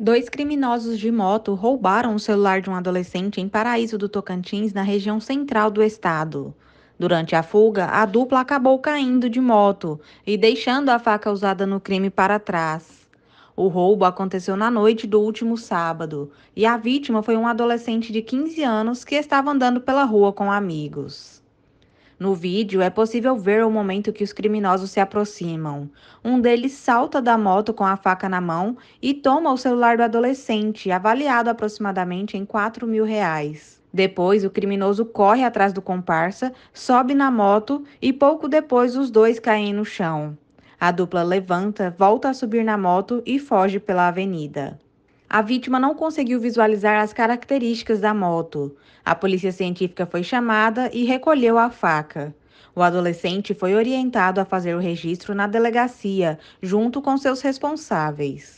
Dois criminosos de moto roubaram o celular de um adolescente em Paraíso do Tocantins, na região central do estado. Durante a fuga, a dupla acabou caindo de moto e deixando a faca usada no crime para trás. O roubo aconteceu na noite do último sábado e a vítima foi um adolescente de 15 anos que estava andando pela rua com amigos. No vídeo é possível ver o momento que os criminosos se aproximam. Um deles salta da moto com a faca na mão e toma o celular do adolescente, avaliado aproximadamente em 4 mil reais. Depois, o criminoso corre atrás do comparsa, sobe na moto e pouco depois os dois caem no chão. A dupla levanta, volta a subir na moto e foge pela avenida. A vítima não conseguiu visualizar as características da moto. A polícia científica foi chamada e recolheu a faca. O adolescente foi orientado a fazer o registro na delegacia, junto com seus responsáveis.